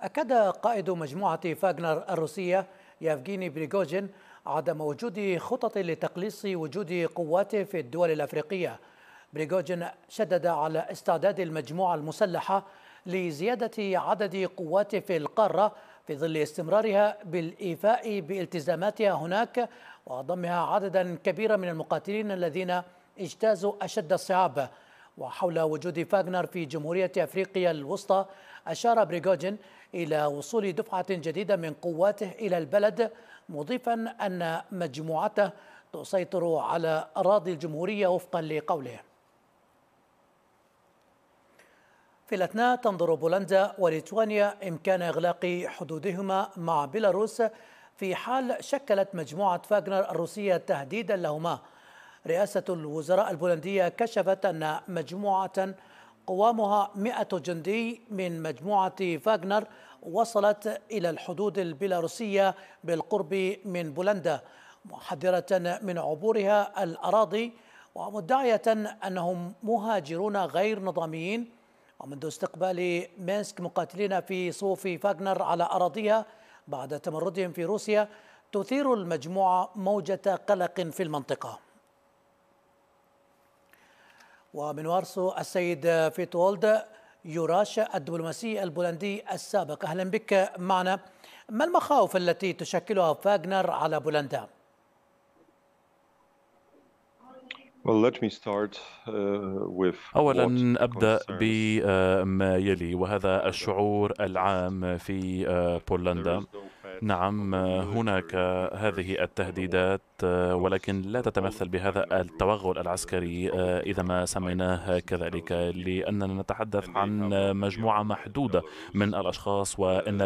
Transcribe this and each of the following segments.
أكد قائد مجموعة فاغنر الروسية يافجيني بريغوجين عدم وجود خطط لتقليص وجود قواته في الدول الأفريقية بريغوجين شدد على استعداد المجموعة المسلحة لزيادة عدد قواته في القارة في ظل استمرارها بالإيفاء بالتزاماتها هناك وضمها عددا كبيرا من المقاتلين الذين اجتازوا أشد الصعاب وحول وجود فاغنر في جمهورية أفريقيا الوسطى أشار بريغوجين إلى وصول دفعة جديدة من قواته إلى البلد مضيفا أن مجموعته تسيطر على أراضي الجمهورية وفقا لقوله في الأثناء تنظر بولندا وليتوانيا إمكان إغلاق حدودهما مع بيلاروس في حال شكلت مجموعة فاغنر الروسية تهديدا لهما رئاسة الوزراء البولندية كشفت أن مجموعة قوامها 100 جندي من مجموعة فاغنر وصلت إلى الحدود البيلاروسية بالقرب من بولندا محذرة من عبورها الأراضي ومدعية أنهم مهاجرون غير نظاميين ومنذ استقبال مينسك مقاتلين في صوف فاغنر على أراضيها بعد تمردهم في روسيا تثير المجموعة موجة قلق في المنطقة ومن وارسو السيد فيتولد يوراشا الدبلوماسي البولندي السابق أهلا بك معنا ما المخاوف التي تشكلها فاغنر على بولندا؟ uh, اولا ابدا بما يلي وهذا الشعور العام في آه، بولندا نعم هناك هذه التهديدات ولكن لا تتمثل بهذا التوغل العسكري إذا ما سميناه كذلك لأننا نتحدث عن مجموعة محدودة من الأشخاص وإن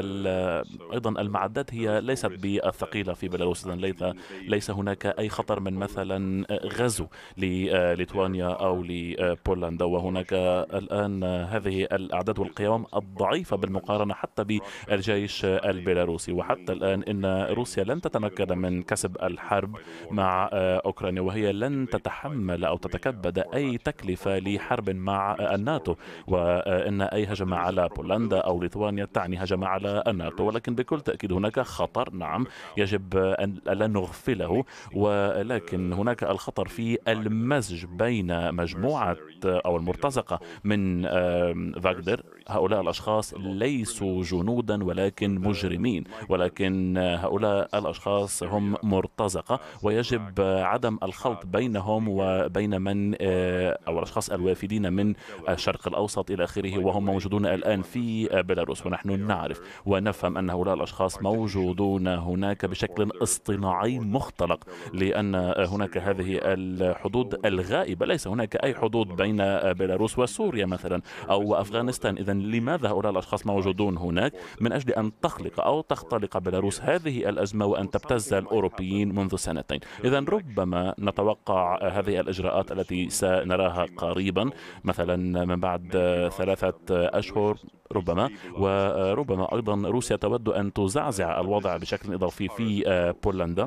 أيضا المعدات هي ليست بالثقيلة في بيلاروس ليس ليس هناك أي خطر من مثلا غزو لليتوانيا أو لبولندا وهناك الآن هذه الأعداد والقوام الضعيفة بالمقارنة حتى بالجيش البيلاروسي وحتى حتى الآن إن روسيا لن تتمكن من كسب الحرب مع آه، أوكرانيا وهي لن تتحمل أو تتكبد أي تكلفة لحرب مع آه، الناتو وإن أي هجمة على بولندا أو ليتوانيا تعني هجمة على الناتو ولكن بكل تأكيد هناك خطر نعم يجب أن لا نغفله ولكن هناك الخطر في المزج بين مجموعة أو المرتزقة من آه، فاغدر هؤلاء الأشخاص ليسوا جنودا ولكن مجرمين ولكن ولكن هؤلاء الأشخاص هم مرتزقة ويجب عدم الخلط بينهم وبين من آه، أو الأشخاص الوافدين من الشرق الأوسط إلى آخره وهم موجودون الآن في بيلاروس ونحن نعرف ونفهم أن هؤلاء الأشخاص موجودون هناك بشكل اصطناعي مختلق لأن هناك هذه الحدود الغائبة ليس هناك أي حدود بين بيلاروس وسوريا مثلا أو أفغانستان إذا لماذا هؤلاء الأشخاص موجودون هناك من أجل أن تخلق أو تختلق بيلاروس هذه الأزمة وأن تبتز الأوروبيين منذ سنتين إذا ربما نتوقع هذه الإجراءات التي سنراها قريبا مثلا من بعد ثلاثة أشهر ربما وربما أيضا روسيا تود أن تزعزع الوضع بشكل إضافي في آه، بولندا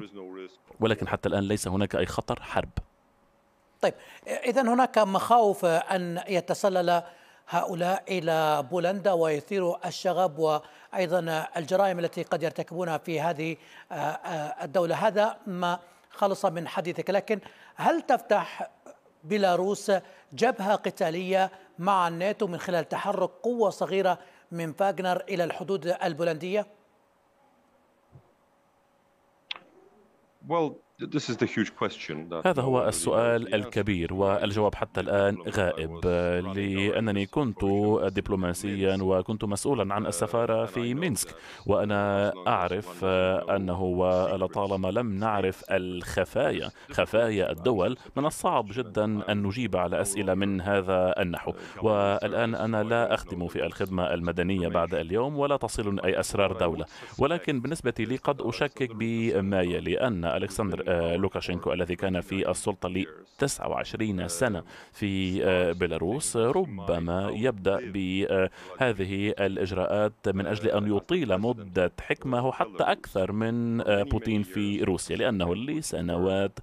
ولكن حتى الآن ليس هناك أي خطر حرب طيب إذا هناك مخاوف أن يتسلل هؤلاء إلى بولندا ويثير الشغب وأيضا الجرائم التي قد يرتكبونها في هذه آه، آه، الدولة هذا ما خلص من حديثك لكن هل تفتح بيلاروس جبهة قتالية مع الناتو من خلال تحرك قوة صغيرة من فاغنر إلى الحدود البولندية؟ Well, هذا هو السؤال الكبير والجواب حتى الآن غائب لأنني كنت دبلوماسيا وكنت مسؤولا عن uh, السفارة في مينسك وأنا أعرف أنه ولطالما لم نعرف الخفايا خفايا الدول من الصعب جدا أن نجيب على أسئلة من هذا النحو والآن أنا لا أخدم في الخدمة المدنية بعد اليوم ولا تصلني أي أسرار دولة ولكن بالنسبة لي قد أشكك بما يلي أن ألكسندر آه، لوكاشينكو الذي كان في السلطة ل 29 سنة في آه، بيلاروس ربما يبدأ بهذه الإجراءات من أجل أن يطيل مدة حكمه حتى أكثر من آه، بوتين في روسيا لأنه لسنوات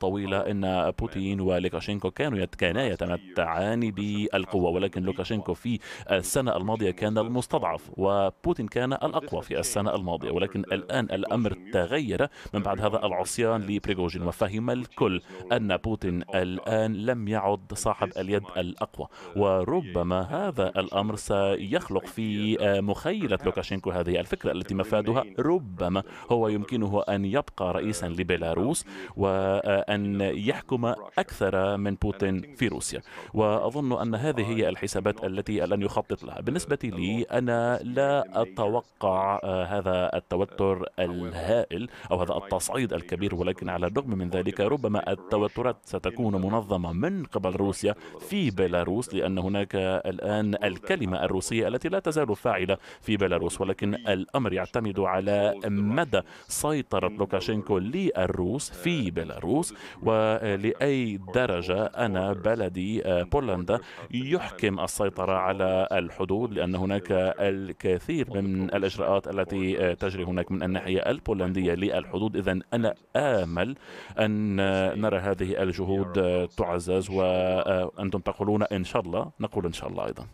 طويلة أن بوتين ولوكاشينكو كانوا كانا يتمتعان بالقوة ولكن لوكاشينكو في السنة الماضية كان المستضعف وبوتين كان الأقوى في السنة الماضية ولكن الآن الأمر تغير من بعد هذا العصيان لبريغوجين وفهم الكل أن بوتين الآن لم يعد صاحب اليد الأقوى وربما هذا الأمر سيخلق في آه، مخيلة لوكاشينكو هذه الفكرة التي مفادها ربما هو يمكنه أن يبقى رئيسا لبيلاروس وأن يحكم أكثر من بوتين في روسيا وأظن أن هذه هي الحسابات التي لن يخطط لها بالنسبة لي أنا لا أتوقع آه، هذا التوتر الهائل أو هذا التصعيد الكبير ولكن على الرغم من ذلك ربما التوترات ستكون منظمة من قبل روسيا في بيلاروس لأن هناك الآن الكلمة الروسية التي لا تزال فاعلة في بيلاروس ولكن الأمر يعتمد على مدى سيطرة لوكاشينكو للروس في بيلاروس ولأي درجة أنا بلدي آه، بولندا يحكم السيطرة على الحدود لأن هناك الكثير من الإجراءات التي آه، تجري هناك من الناحية البولندية للحدود إذا أنا آه آمل أن نرى هذه الجهود تعزز وأنتم تقولون إن شاء الله نقول إن شاء الله أيضا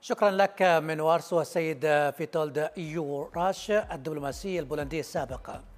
شكرا لك من وارسو السيد فيتولد يوراش الدبلوماسي البولندي السابق